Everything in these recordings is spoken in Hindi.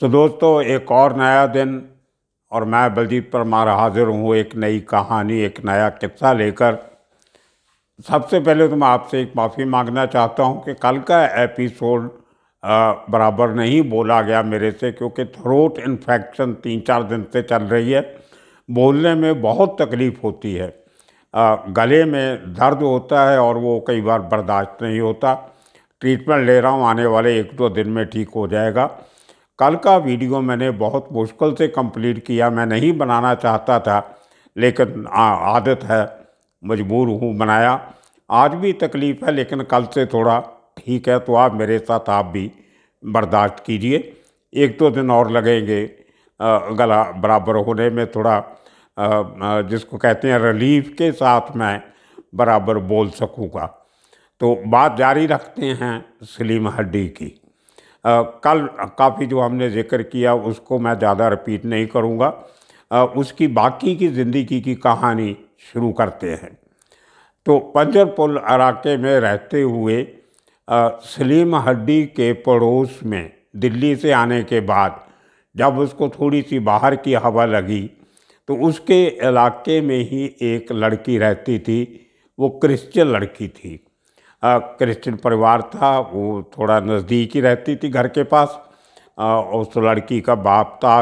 तो दोस्तों एक और नया दिन और मैं बलजीत परमार हाजिर हूँ एक नई कहानी एक नया किस्सा लेकर सबसे पहले तो मैं आपसे एक माफ़ी मांगना चाहता हूँ कि कल का एपिसोड बराबर नहीं बोला गया मेरे से क्योंकि थ्रोट इन्फेक्शन तीन चार दिन से चल रही है बोलने में बहुत तकलीफ़ होती है आ, गले में दर्द होता है और वो कई बार बर्दाश्त नहीं होता ट्रीटमेंट ले रहा हूँ आने वाले एक दो दिन में ठीक हो जाएगा कल का वीडियो मैंने बहुत मुश्किल से कंप्लीट किया मैं नहीं बनाना चाहता था लेकिन आ, आदत है मजबूर हूँ बनाया आज भी तकलीफ़ है लेकिन कल से थोड़ा ठीक है तो आप मेरे साथ आप भी बर्दाश्त कीजिए एक दो तो दिन और लगेंगे गला बराबर होने में थोड़ा जिसको कहते हैं रिलीफ के साथ मैं बराबर बोल सकूँगा तो बात जारी रखते हैं सलीम हड्डी की कल काफ़ी जो हमने जिक्र किया उसको मैं ज़्यादा रिपीट नहीं करूँगा उसकी बाकी की ज़िंदगी की कहानी शुरू करते हैं तो पंजर पुल इलाके में रहते हुए आ, सलीम हड्डी के पड़ोस में दिल्ली से आने के बाद जब उसको थोड़ी सी बाहर की हवा लगी तो उसके इलाके में ही एक लड़की रहती थी वो क्रिश्चियन लड़की थी क्रिश्चियन परिवार था वो थोड़ा नज़दीक ही रहती थी घर के पास आ, उस लड़की का बाप था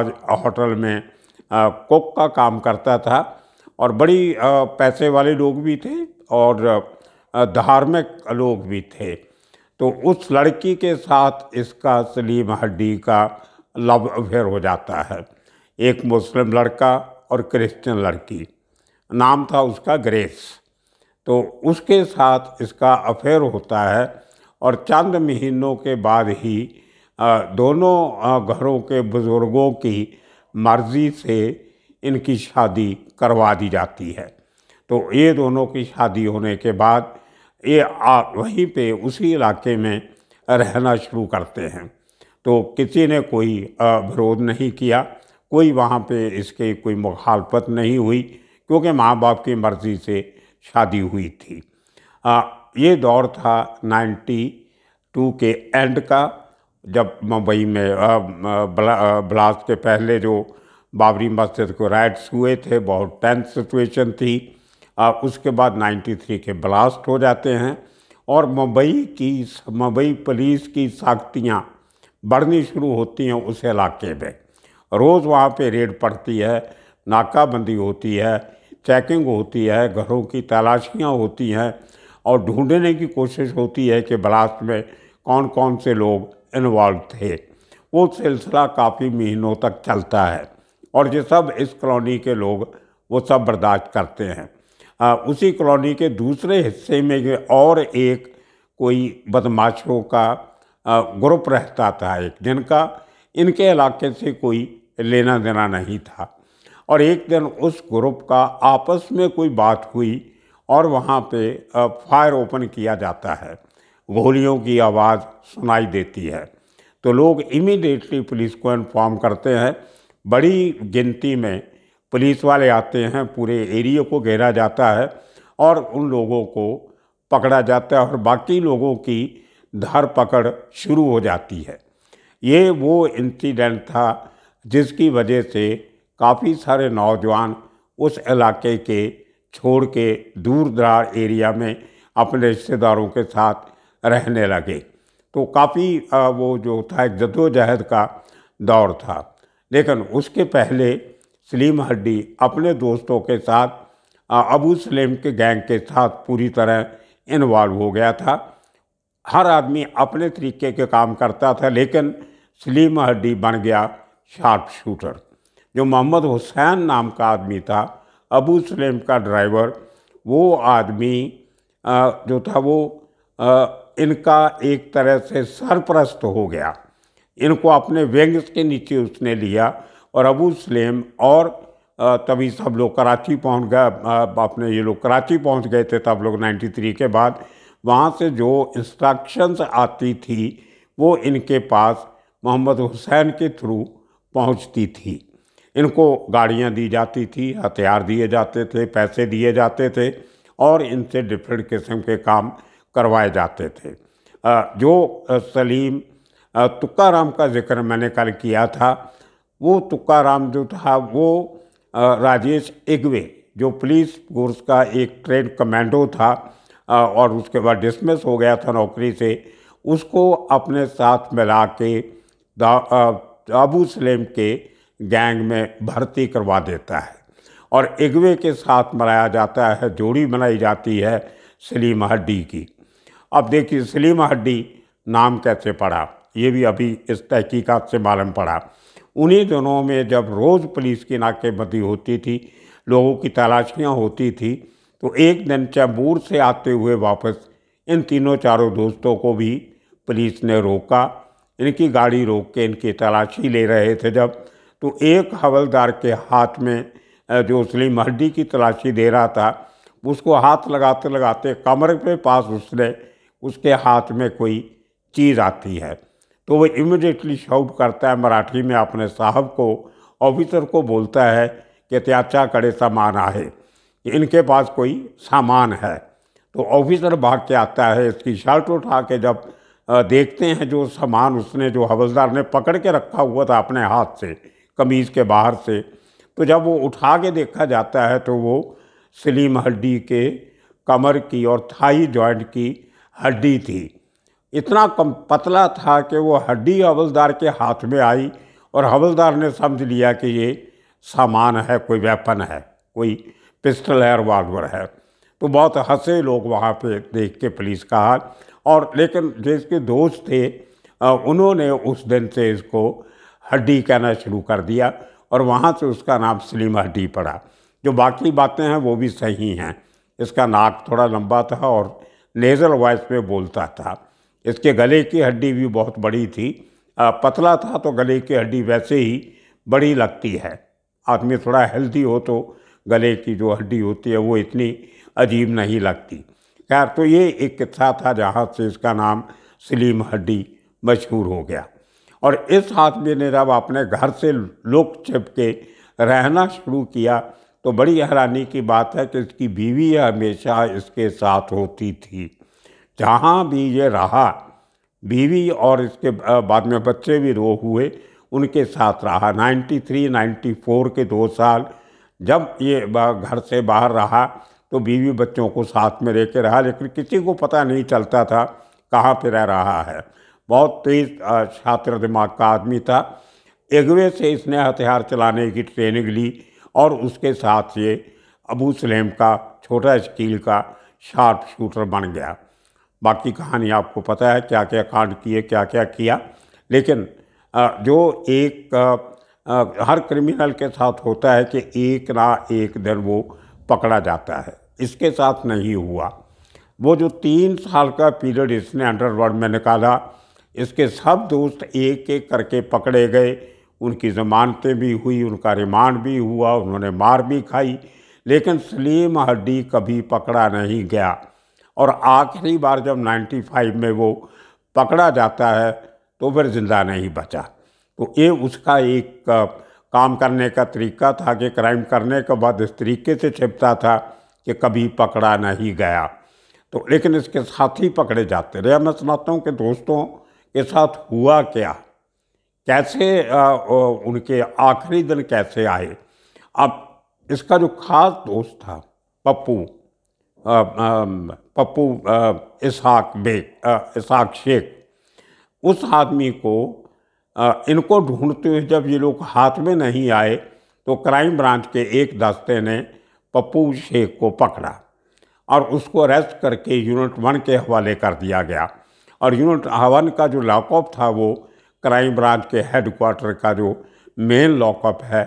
होटल में आ, कुक का काम करता था और बड़ी आ, पैसे वाले लोग भी थे और धार्मिक लोग भी थे तो उस लड़की के साथ इसका सलीम हड्डी का लव अफेयर हो जाता है एक मुस्लिम लड़का और क्रिश्चियन लड़की नाम था उसका ग्रेस तो उसके साथ इसका अफेयर होता है और चंद महीनों के बाद ही दोनों घरों के बुज़ुर्गों की मर्ज़ी से इनकी शादी करवा दी जाती है तो ये दोनों की शादी होने के बाद ये वहीं पे उसी इलाके में रहना शुरू करते हैं तो किसी ने कोई विरोध नहीं किया कोई वहाँ पे इसके कोई मुखालफत नहीं हुई क्योंकि माँ बाप की मर्ज़ी से शादी हुई थी आ, ये दौर था 92 के एंड का जब मुंबई में ब्लास्ट के पहले जो बाबरी मस्जिद को राइट्स हुए थे बहुत टेंस सिचुएशन थी आ, उसके बाद 93 के ब्लास्ट हो जाते हैं और मुंबई की मुंबई पुलिस की साख्तियाँ बढ़नी शुरू होती हैं उस इलाके में रोज़ वहाँ पे रेड पड़ती है नाकाबंदी होती है चेकिंग होती है घरों की तलाशियाँ होती हैं और ढूंढने की कोशिश होती है कि ब्लास्ट में कौन कौन से लोग इन्वॉल्व थे वो सिलसिला काफ़ी महीनों तक चलता है और ये सब इस कॉलोनी के लोग वो सब बर्दाश्त करते हैं आ, उसी कॉलोनी के दूसरे हिस्से में ये और एक कोई बदमाशों का ग्रुप रहता था एक जिनका इनके इलाके से कोई लेना देना नहीं था और एक दिन उस ग्रुप का आपस में कोई बात हुई और वहाँ पे फायर ओपन किया जाता है गोलियों की आवाज़ सुनाई देती है तो लोग इमीडिएटली पुलिस को इन्फॉर्म करते हैं बड़ी गिनती में पुलिस वाले आते हैं पूरे एरिया को घेरा जाता है और उन लोगों को पकड़ा जाता है और बाकी लोगों की धर पकड़ शुरू हो जाती है ये वो इंसिडेंट था जिसकी वजह से काफ़ी सारे नौजवान उस इलाके के छोड़ के दूर दरार एरिया में अपने रिश्तेदारों के साथ रहने लगे तो काफ़ी वो जो था जदोजहद का दौर था लेकिन उसके पहले सलीम हड्डी अपने दोस्तों के साथ अबू सलेम के गैंग के साथ पूरी तरह इन्वॉल्व हो गया था हर आदमी अपने तरीके के काम करता था लेकिन सलीम हड्डी बन गया शार्प शूटर जो मोहम्मद हुसैन नाम का आदमी था अबू सलेम का ड्राइवर वो आदमी जो था वो इनका एक तरह से सरप्रस्त हो गया इनको अपने वेंग्स के नीचे उसने लिया और अबू सलेम और तभी सब लोग कराची पहुंच गए अपने ये लोग कराची पहुंच गए थे तब लोग 93 के बाद वहाँ से जो इंस्ट्रक्शंस आती थी वो इनके पास मोहम्मद हुसैन के थ्रू पहुँचती थी इनको गाड़ियाँ दी जाती थी हथियार दिए जाते थे पैसे दिए जाते थे और इनसे डिफरेंट किस्म के काम करवाए जाते थे जो सलीम तुकाराम का जिक्र मैंने कल किया था वो तुकाराम जो था वो राजेश इगवे जो पुलिस फोर्स का एक ट्रेन कमांडो था और उसके बाद डिसमिस हो गया था नौकरी से उसको अपने साथ मिला के अबू सलेम के गैंग में भर्ती करवा देता है और इगवे के साथ मनाया जाता है जोड़ी मनाई जाती है सलीम हड्डी की अब देखिए सलीम हड्डी नाम कैसे पड़ा ये भी अभी इस तहकीकात से मालूम पड़ा उन्हीं दिनों में जब रोज़ पुलिस की नाकेबंदी होती थी लोगों की तलाशियाँ होती थी तो एक दिन चैम्बूर से आते हुए वापस इन तीनों चारों दोस्तों को भी पुलिस ने रोका इनकी गाड़ी रोक के इनकी तलाशी ले रहे थे जब तो एक हवलदार के हाथ में जो सलीम हड्डी की तलाशी दे रहा था उसको हाथ लगाते लगाते कमर के पास उसने उसके हाथ में कोई चीज़ आती है तो वो इमिडिएटली शाउट करता है मराठी में अपने साहब को ऑफिसर को बोलता है कि त्याचा अच्छा कड़े सामान आए कि इनके पास कोई सामान है तो ऑफिसर भाग के आता है इसकी शर्ट उठा के जब देखते हैं जो सामान उसने जो हवलदार ने पकड़ के रखा हुआ था अपने हाथ से कमीज़ के बाहर से तो जब वो उठा के देखा जाता है तो वो सलीम हड्डी के कमर की और थाई जॉइंट की हड्डी थी इतना कम पतला था कि वो हड्डी हवलदार के हाथ में आई और हवलदार ने समझ लिया कि ये सामान है कोई वेपन है कोई पिस्टल है रिवाल्वर है तो बहुत हंसे लोग वहाँ पे देख के पुलिस का हाल और लेकिन जिसके दोस्त थे उन्होंने उस दिन से इसको हड्डी कहना शुरू कर दिया और वहाँ से उसका नाम सलीम हड्डी पड़ा जो बाकी बातें हैं वो भी सही हैं इसका नाक थोड़ा लंबा था और लेज़र वॉइस में बोलता था इसके गले की हड्डी भी बहुत बड़ी थी आ, पतला था तो गले की हड्डी वैसे ही बड़ी लगती है आदमी थोड़ा हेल्दी हो तो गले की जो हड्डी होती है वो इतनी अजीब नहीं लगती खैर तो ये एक किस्सा था जहाँ से इसका नाम सलीम हड्डी मशहूर हो गया और इस आदमी ने जब अपने घर से लुक छिप के रहना शुरू किया तो बड़ी हैरानी की बात है कि इसकी बीवी हमेशा इसके साथ होती थी जहाँ भी ये रहा बीवी और इसके बाद में बच्चे भी रो हुए उनके साथ रहा 93, 94 के दो साल जब ये घर से बाहर रहा तो बीवी बच्चों को साथ में लेके रहा लेकिन किसी को पता नहीं चलता था कहाँ पे रह रहा है बहुत तेज छात्र दिमाग का आदमी था एगवे से इसने हथियार चलाने की ट्रेनिंग ली और उसके साथ ये अबू सलेम का छोटा स्टील का शार्प शूटर बन गया बाकी कहानी आपको पता है क्या क्या कांड किए क्या क्या किया लेकिन जो एक हर क्रिमिनल के साथ होता है कि एक ना एक दिन वो पकड़ा जाता है इसके साथ नहीं हुआ वो जो तीन साल का पीरियड इसने अंडरवर्ल्ड में निकाला इसके सब दोस्त एक एक करके पकड़े गए उनकी जमानतें भी हुई उनका रिमांड भी हुआ उन्होंने मार भी खाई लेकिन सलीम हड्डी कभी पकड़ा नहीं गया और आखिरी बार जब 95 में वो पकड़ा जाता है तो फिर ज़िंदा नहीं बचा तो ये उसका एक काम करने का तरीका था कि क्राइम करने के बाद इस तरीके से छिपता था कि कभी पकड़ा नहीं गया तो लेकिन इसके साथ ही पकड़े जाते रहे मैं समझता हूँ कि दोस्तों के साथ हुआ क्या कैसे आ, उनके आखिरी दिन कैसे आए अब इसका जो खास दोस्त था पप्पू पप्पू इसहाक बेग इसहाक शेख उस आदमी को आ, इनको ढूंढते हुए जब ये लोग हाथ में नहीं आए तो क्राइम ब्रांच के एक दस्ते ने पप्पू शेख को पकड़ा और उसको अरेस्ट करके यूनिट वन के हवाले कर दिया गया और यूनिट वन का जो लॉकअप था वो क्राइम ब्रांच के हेड क्वार्टर का जो मेन लॉकअप है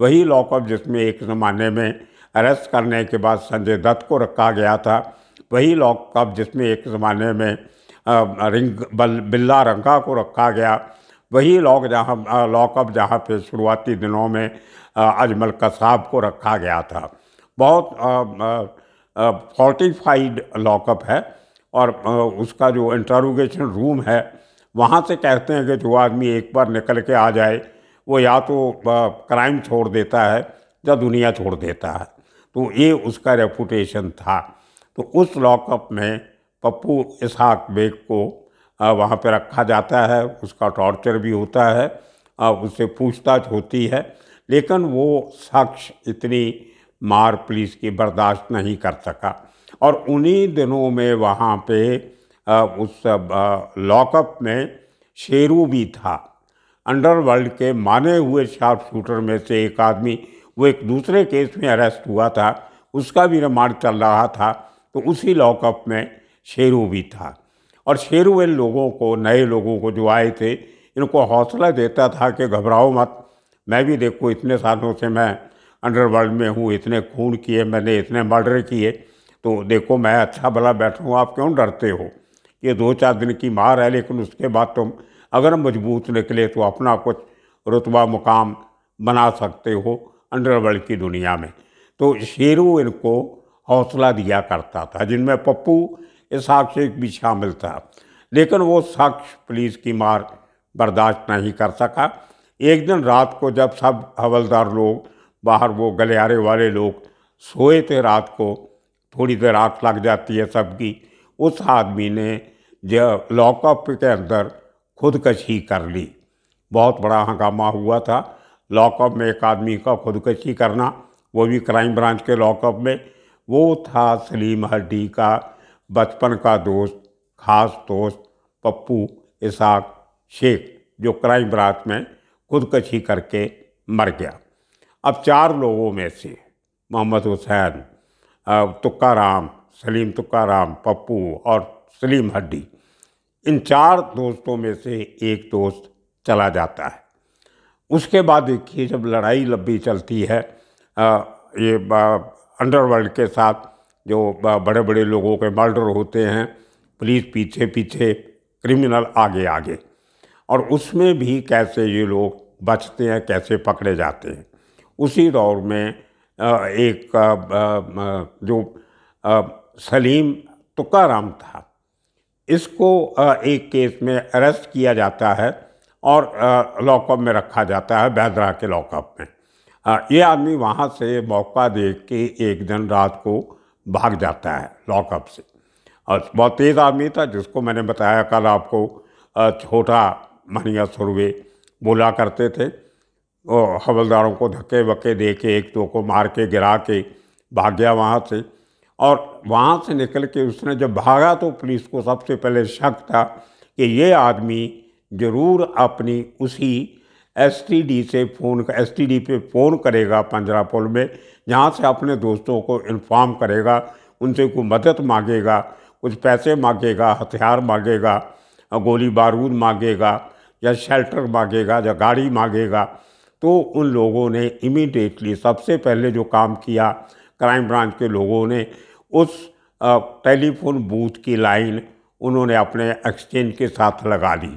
वही लॉकअप जिसमें एक ज़माने में अरेस्ट करने के बाद संजय दत्त को रखा गया था वही लॉकअप जिसमें एक ज़माने में रिंग बल बिल्ला रंगा को रखा गया वही लॉक जहाँ लॉकअप जहाँ पे शुरुआती दिनों में अजमल कसाब को रखा गया था बहुत फोर्टिफाइड लॉकअप है और उसका जो इंटरोगेशन रूम है वहाँ से कहते हैं कि जो आदमी एक बार निकल के आ जाए वो या तो क्राइम छोड़ देता है या दुनिया छोड़ देता है तो ये उसका रेपुटेशन था तो उस लॉकअप में पप्पू इसहाक बेग को वहाँ पे रखा जाता है उसका टॉर्चर भी होता है उससे पूछताछ होती है लेकिन वो शख्स इतनी मार पुलिस की बर्दाश्त नहीं कर सका और उन्हीं दिनों में वहाँ पे उस लॉकअप में शेरू भी था अंडरवर्ल्ड के माने हुए शार्प शूटर में से एक आदमी वो एक दूसरे केस में अरेस्ट हुआ था उसका भी रिमांड चल रहा था तो उसी लॉकअप में शेरू भी था और शेरू इन लोगों को नए लोगों को जो आए थे इनको हौसला देता था कि घबराओ मत मैं भी देखो इतने सालों से मैं अंडरवर्ल्ड में हूँ इतने खून किए मैंने इतने मर्डर किए तो देखो मैं अच्छा भला बैठा हूँ आप क्यों डरते हो ये दो चार दिन की मार है लेकिन उसके बाद तुम अगर मजबूत निकले तो अपना कुछ रुतबा मुकाम बना सकते हो अंडरवर्ल्ड की दुनिया में तो शेरू इनको हौसला दिया करता था जिनमें पप्पू इसहाक शेख भी शामिल था लेकिन वो साक्ष पुलिस की मार बर्दाश्त नहीं कर सका एक दिन रात को जब सब हवलदार लोग बाहर वो गलियारे वाले लोग सोए थे रात को थोड़ी देर आँख लग जाती है सबकी उस आदमी ने जो लॉकअप के अंदर खुदकशी कर ली बहुत बड़ा हंगामा हुआ था लॉकअप में एक आदमी का खुदकशी करना वो भी क्राइम ब्रांच के लॉकअप में वो था सलीम हड्डी का बचपन का दोस्त खास दोस्त पप्पू इसाक शेख जो क्राइम ब्रांच में खुदकशी करके मर गया अब चार लोगों में से मोहम्मद हुसैन राम सलीम राम पप्पू और सलीम हड्डी इन चार दोस्तों में से एक दोस्त चला जाता है उसके बाद देखिए जब लड़ाई लंबी चलती है ये अंडरवर्ल्ड के साथ जो बड़े बड़े लोगों के मर्डर होते हैं पुलिस पीछे पीछे क्रिमिनल आगे आगे और उसमें भी कैसे ये लोग बचते हैं कैसे पकड़े जाते हैं उसी दौर में एक जो सलीम तुकाराम था इसको एक केस में अरेस्ट किया जाता है और लॉकअप में रखा जाता है बैदरा के लॉकअप में ये आदमी वहाँ से मौका देख के एक दिन रात को भाग जाता है लॉकअप से और बहुत तेज़ आदमी था जिसको मैंने बताया कल आपको छोटा मनिया सुरवे बोला करते थे हवलदारों को धक्के वक्के दे के एक दो को मार के गिरा के भाग गया वहाँ से और वहाँ से निकल के उसने जब भागा तो पुलिस को सबसे पहले शक था कि ये आदमी ज़रूर अपनी उसी एस से फ़ोन एसटीडी पे फ़ोन करेगा पंजरा पुल में जहाँ से अपने दोस्तों को इन्फॉर्म करेगा उनसे कोई मदद मांगेगा कुछ पैसे मांगेगा हथियार मांगेगा गोली बारूद मांगेगा या शेल्टर मांगेगा या गाड़ी मांगेगा तो उन लोगों ने इमीडिएटली सबसे पहले जो काम किया क्राइम ब्रांच के लोगों ने उस टेलीफोन बूथ की लाइन उन्होंने अपने एक्सचेंज के साथ लगा दी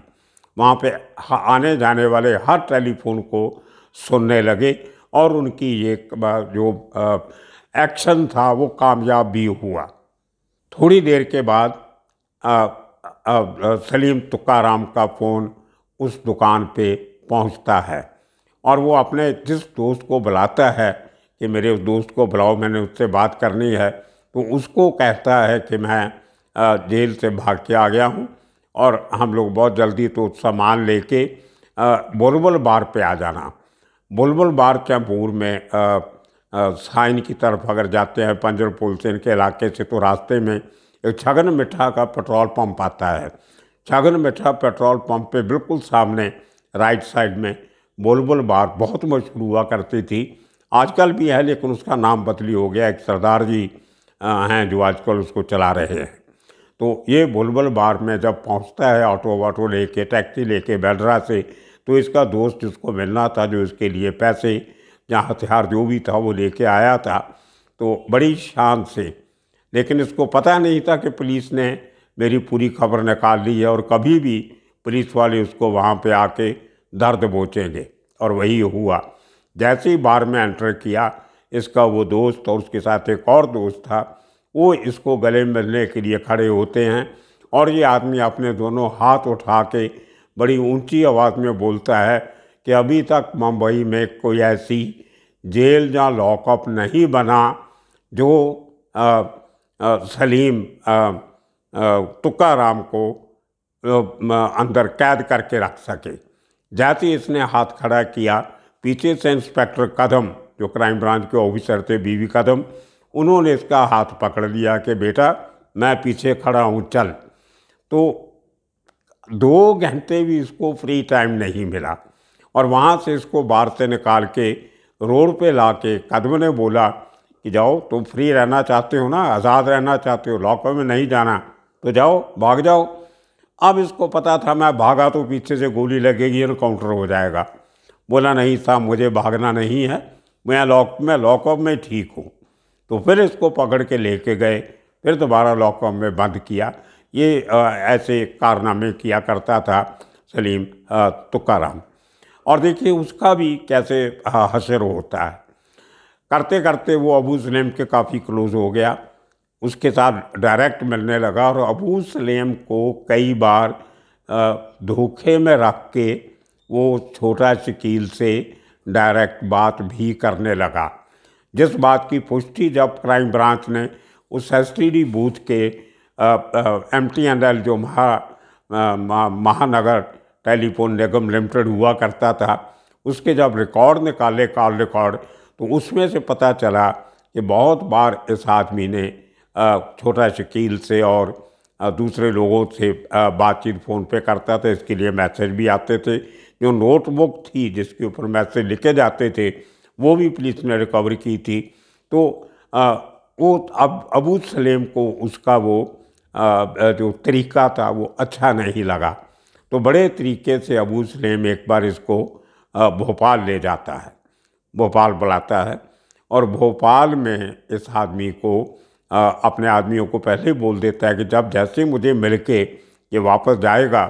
वहाँ पे आने जाने वाले हर टेलीफोन को सुनने लगे और उनकी ये जो एक्शन था वो कामयाब भी हुआ थोड़ी देर के बाद आ, आ, सलीम तुकाराम का फ़ोन उस दुकान पे पहुँचता है और वो अपने जिस दोस्त को बुलाता है कि मेरे उस दोस्त को बुलाओ मैंने उससे बात करनी है तो उसको कहता है कि मैं जेल से भाग के आ गया हूँ और हम लोग बहुत जल्दी तो सामान लेके बुलबुल बार पे आ जाना बुलबुल बार कैंपूर में साइन की तरफ अगर जाते हैं पंजर पुल से इनके इलाके से तो रास्ते में एक छगन मिठा का पेट्रोल पंप आता है छगन मिठा पेट्रोल पंप पे बिल्कुल सामने राइट साइड में बुलबुल बार बहुत मशहूर हुआ करती थी आजकल भी है लेकिन उसका नाम बदली हो गया एक सरदार जी हैं जो आजकल उसको चला रहे हैं तो ये बुलबुल बार में जब पहुंचता है ऑटो वाटो लेके टैक्सी लेके बेलरा से तो इसका दोस्त जिसको मिलना था जो इसके लिए पैसे या हथियार जो भी था वो लेके आया था तो बड़ी शान से लेकिन इसको पता नहीं था कि पुलिस ने मेरी पूरी खबर निकाल ली है और कभी भी पुलिस वाले उसको वहाँ पे आके दर्द बोचेंगे और वही हुआ जैसे ही बार में एंटर किया इसका वो दोस्त और उसके साथ एक और दोस्त था वो इसको गले मिलने के लिए खड़े होते हैं और ये आदमी अपने दोनों हाथ उठा के बड़ी ऊंची आवाज़ में बोलता है कि अभी तक मुंबई में कोई ऐसी जेल या लॉकअप नहीं बना जो आ, आ, सलीम तुकाराम को आ, अंदर कैद करके रख सके जैसे ही इसने हाथ खड़ा किया पीछे से इंस्पेक्टर कदम जो क्राइम ब्रांच के ऑफिसर थे बीवी कदम उन्होंने इसका हाथ पकड़ लिया कि बेटा मैं पीछे खड़ा हूँ चल तो दो घंटे भी इसको फ्री टाइम नहीं मिला और वहाँ से इसको बाहर से निकाल के रोड पे ला के कदम ने बोला कि जाओ तुम फ्री रहना चाहते हो ना आज़ाद रहना चाहते हो लॉकर में नहीं जाना तो जाओ भाग जाओ अब इसको पता था मैं भागा तो पीछे से गोली लगेगी और काउंटर हो जाएगा बोला नहीं साहब मुझे भागना नहीं है मैं लॉक मैं लॉकअप में ठीक हूँ तो फिर इसको पकड़ के लेके गए फिर दोबारा लॉकअप में बंद किया ये आ, ऐसे कारनामे किया करता था सलीम तुकाराम और देखिए उसका भी कैसे हसर होता है करते करते वो अबू सलेम के काफ़ी क्लोज़ हो गया उसके साथ डायरेक्ट मिलने लगा और अबू सलेम को कई बार धोखे में रख के वो छोटा शकील से डायरेक्ट बात भी करने लगा जिस बात की पुष्टि जब क्राइम ब्रांच ने उस एस बूथ के एम टी एन एल जो महा महानगर टेलीफोन निगम लिमिटेड हुआ करता था उसके जब रिकॉर्ड निकाले कॉल रिकॉर्ड तो उसमें से पता चला कि बहुत बार इस आदमी ने छोटा शकील से और दूसरे लोगों से बातचीत फ़ोन पे करता था इसके लिए मैसेज भी आते थे जो नोटबुक थी जिसके ऊपर मैसेज लिखे जाते थे वो भी पुलिस ने रिकवरी की थी तो वो अब अबू सलेम को उसका वो जो तरीका था वो अच्छा नहीं लगा तो बड़े तरीके से अबू सलेम एक बार इसको भोपाल ले जाता है भोपाल बुलाता है और भोपाल में इस आदमी को अपने आदमियों को पहले ही बोल देता है कि जब जैसे मुझे मिल के ये वापस जाएगा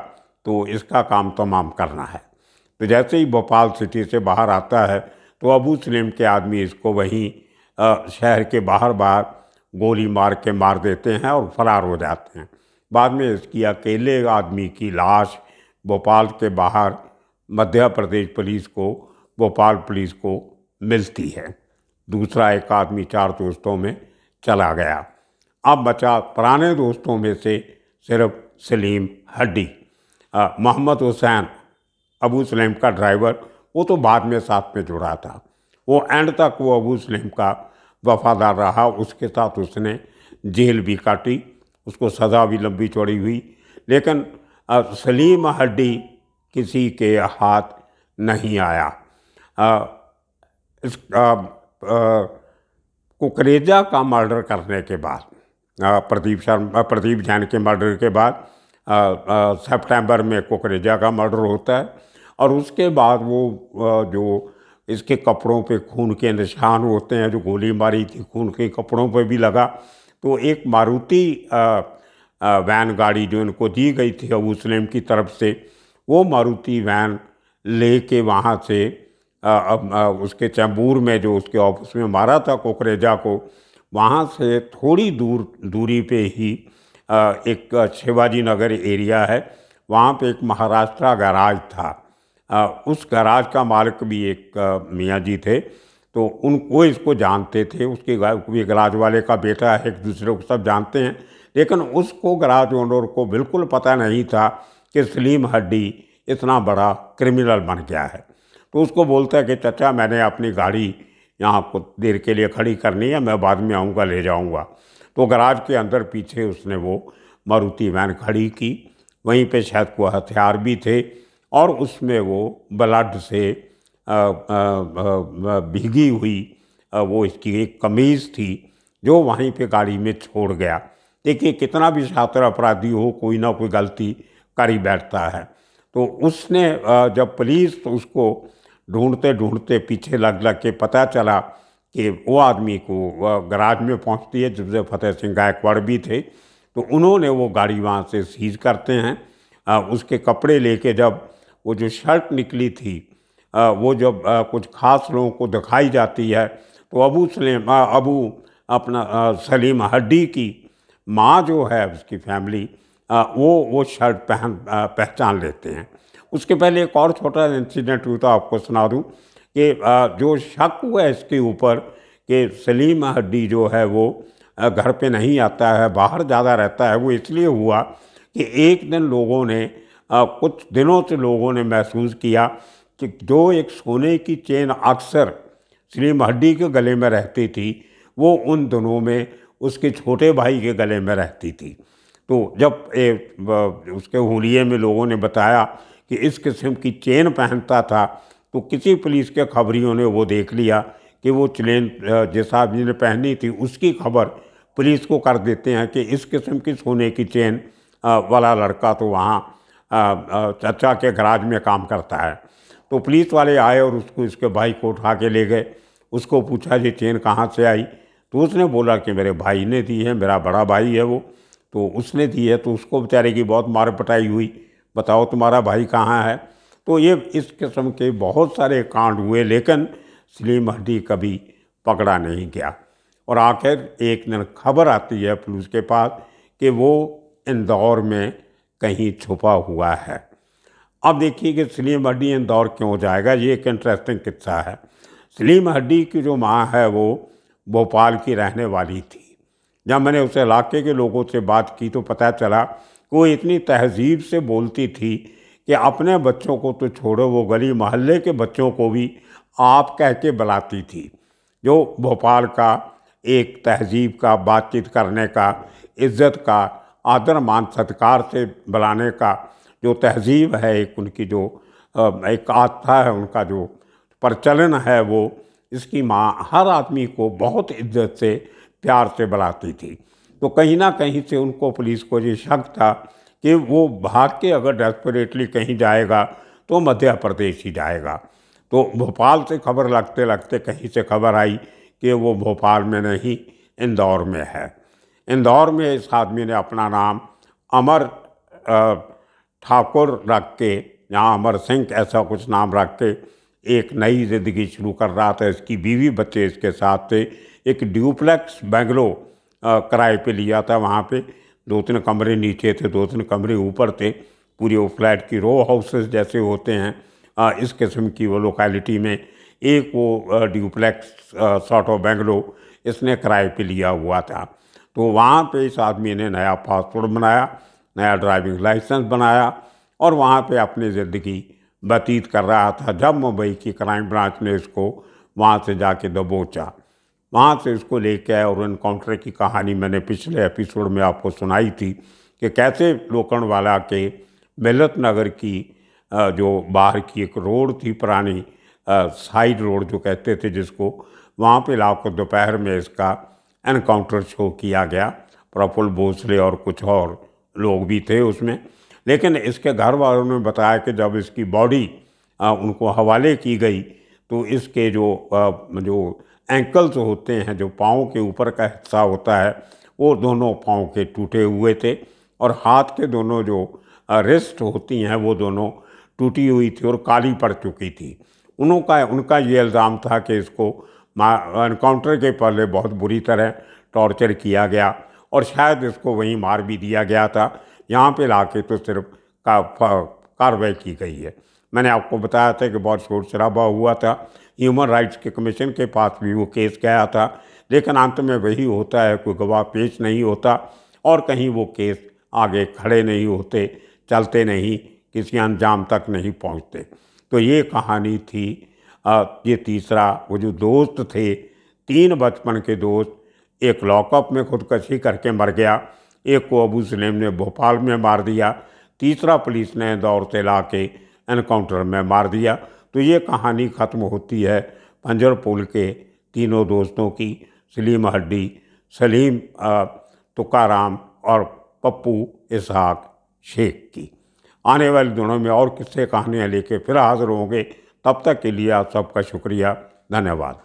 तो इसका काम तमाम करना है तो जैसे ही भोपाल सिटी से बाहर आता है तो अबू सलीम के आदमी इसको वहीं शहर के बाहर बाहर गोली मार के मार देते हैं और फरार हो जाते हैं बाद में इसकी अकेले आदमी की लाश भोपाल के बाहर मध्य प्रदेश पुलिस को भोपाल पुलिस को मिलती है दूसरा एक आदमी चार दोस्तों में चला गया अब बचा पुराने दोस्तों में से सिर्फ सलीम हड्डी मोहम्मद हुसैन अबू सलेम का ड्राइवर वो तो बाद में साथ में जुड़ा था वो एंड तक वो अबू सलेम का वफादार रहा उसके साथ उसने जेल भी काटी उसको सज़ा भी लंबी चौड़ी हुई लेकिन सलीम हड्डी किसी के हाथ नहीं आया आ, इस आ, आ, कुकरेजा का मर्डर करने के बाद प्रदीप शर्मा प्रदीप जैन के मर्डर के बाद सितंबर में कुकरेजा का मर्डर होता है और उसके बाद वो आ, जो इसके कपड़ों पे खून के निशान होते हैं जो गोली मारी थी खून के कपड़ों पे भी लगा तो एक मारुति वैन गाड़ी जो इनको दी गई थी अबू सलेम की तरफ से वो मारुति वैन ले के वहाँ से उसके चैम्बूर में जो उसके ऑफिस में मारा था कोकरेजा को वहाँ से थोड़ी दूर दूरी पे ही एक शिवाजी नगर एरिया है वहाँ पे एक महाराष्ट्र गराज था उस गराज का मालिक भी एक मियाँ जी थे तो उनको इसको जानते थे उसके भी गराज वाले का बेटा है एक दूसरे को सब जानते हैं लेकिन उसको गराज ओनर को बिल्कुल पता नहीं था कि सलीम हड्डी इतना बड़ा क्रिमिनल बन गया है तो उसको बोलता है कि चाचा मैंने अपनी गाड़ी यहाँ कुछ देर के लिए खड़ी करनी है मैं बाद में आऊँगा ले जाऊँगा तो गराज के अंदर पीछे उसने वो मारुति वैन खड़ी की वहीं पे शायद को हथियार भी थे और उसमें वो ब्लड से आ, भीगी हुई वो इसकी एक कमीज़ थी जो वहीं पे गाड़ी में छोड़ गया देखिए कितना भी छात्र अपराधी हो कोई ना कोई गलती कर ही बैठता है तो उसने जब पुलिस तो उसको ढूंढते ढूंढते पीछे लग लग के पता चला कि वो आदमी को गराज में पहुंचती है जिससे फतेह सिंह गायकवाड़ भी थे तो उन्होंने वो गाड़ी वहाँ से सीज करते हैं आ, उसके कपड़े लेके जब वो जो शर्ट निकली थी आ, वो जब आ, कुछ ख़ास लोगों को दिखाई जाती है तो अबू सलीम अबू अपना सलीम हड्डी की माँ जो है उसकी फैमिली वो वो शर्ट पहन पहचान लेते हैं उसके पहले एक और छोटा इंसिडेंट हुआ था आपको सुना दूँ कि जो शक हुआ इसके ऊपर कि सलीम हड्डी जो है वो घर पे नहीं आता है बाहर ज़्यादा रहता है वो इसलिए हुआ कि एक दिन लोगों ने कुछ दिनों से लोगों ने महसूस किया कि जो एक सोने की चेन अक्सर सलीम हड्डी के गले में रहती थी वो उन दिनों में उसके छोटे भाई के गले में रहती थी तो जब ए, उसके हुए में लोगों ने बताया कि इस किस्म की चेन पहनता था तो किसी पुलिस के खबरियों ने वो देख लिया कि वो चेन जिस आदमी ने पहनी थी उसकी खबर पुलिस को कर देते हैं कि इस किस्म की सोने की चेन वाला लड़का तो वहाँ चचा के गराज में काम करता है तो पुलिस वाले आए और उसको इसके भाई को उठा के ले गए उसको पूछा जी चेन कहाँ से आई तो उसने बोला कि मेरे भाई ने दी है मेरा बड़ा भाई है वो तो उसने दी है तो उसको बेचारे की बहुत मार पटाई हुई बताओ तुम्हारा भाई कहाँ है तो ये इस किस्म के बहुत सारे कांड हुए लेकिन सलीम हड्डी कभी पकड़ा नहीं गया और आखिर एक दिन खबर आती है पुलिस के पास कि वो इंदौर में कहीं छुपा हुआ है अब देखिए कि सलीम हड्डी इंदौर क्यों जाएगा ये एक इंटरेस्टिंग किस्सा है सलीम हड्डी की जो माँ है वो भोपाल की रहने वाली थी जब मैंने उस इलाके के लोगों से बात की तो पता चला वो इतनी तहजीब से बोलती थी कि अपने बच्चों को तो छोड़ो वो गली मोहल्ले के बच्चों को भी आप कह के बुलाती थी जो भोपाल का एक तहजीब का बातचीत करने का इज्जत का आदर मान सत्कार से बुलाने का जो तहजीब है एक उनकी जो एक आस्था है उनका जो प्रचलन है वो इसकी माँ हर आदमी को बहुत इज्जत से प्यार से बुलाती थी तो कहीं ना कहीं से उनको पुलिस को ये शक था कि वो भाग के अगर डेस्परेटली कहीं जाएगा तो मध्य प्रदेश ही जाएगा तो भोपाल से खबर लगते लगते कहीं से खबर आई कि वो भोपाल में नहीं इंदौर में है इंदौर में इस आदमी ने अपना नाम अमर ठाकुर रख के यहाँ अमर सिंह ऐसा कुछ नाम रख के एक नई ज़िंदगी शुरू कर रहा था इसकी बीवी बच्चे इसके साथ थे एक ड्यूप्लेक्स बेंगलोर किराए पे लिया था वहाँ पे दो तीन कमरे नीचे थे दो तीन कमरे ऊपर थे पूरे वो फ्लैट की रो हाउसेस जैसे होते हैं इस किस्म की वो लोकेलिटी में एक वो ड्यूप्लेक्स सॉर्ट ऑफ बेंगलो इसने किराए पे लिया हुआ था तो वहाँ पे इस आदमी ने नया पासपोर्ट बनाया नया ड्राइविंग लाइसेंस बनाया और वहाँ पे अपनी ज़िंदगी बतीत कर रहा था जब मुंबई की क्राइम ब्रांच ने इसको वहाँ से जाके दबोचा वहाँ से इसको लेके आए और इनकाउंटर की कहानी मैंने पिछले एपिसोड में आपको सुनाई थी कि कैसे लोकणवाला के मिलत नगर की जो बाहर की एक रोड थी पुरानी साइड रोड जो कहते थे जिसको वहाँ पे लाकर दोपहर में इसका एनकाउंटर शो किया गया प्रफुल्ल भोसले और कुछ और लोग भी थे उसमें लेकिन इसके घर वालों ने बताया कि जब इसकी बॉडी उनको हवाले की गई तो इसके जो जो एंकल्स होते हैं जो पाँव के ऊपर का हिस्सा होता है वो दोनों पाँव के टूटे हुए थे और हाथ के दोनों जो रिस्ट होती हैं वो दोनों टूटी हुई थी और काली पड़ चुकी थी उनका उनका ये इल्ज़ाम था कि इसको इनकाउंटर के पहले बहुत बुरी तरह टॉर्चर किया गया और शायद इसको वहीं मार भी दिया गया था यहाँ पे ला के तो सिर्फ का कार्रवाई की गई है मैंने आपको बताया था कि बहुत शोर शराबा हुआ था ह्यूमन राइट्स के कमीशन के पास भी वो केस गया था लेकिन अंत में वही होता है कोई गवाह पेश नहीं होता और कहीं वो केस आगे खड़े नहीं होते चलते नहीं किसी अंजाम तक नहीं पहुंचते तो ये कहानी थी ये तीसरा वो जो दोस्त थे तीन बचपन के दोस्त एक लॉकअप में खुदकशी करके मर गया एक को अबू सलेम ने भोपाल में मार दिया तीसरा पुलिस ने दौड़ते ला के एनकाउंटर में मार दिया तो ये कहानी ख़त्म होती है पंजर पुल के तीनों दोस्तों की सलीम हड्डी सलीम तुकाराम और पप्पू इसहाक शेख की आने वाले दिनों में और किस्से कहानियाँ लेके फिर हाजिर होंगे तब तक के लिए आप सबका शुक्रिया धन्यवाद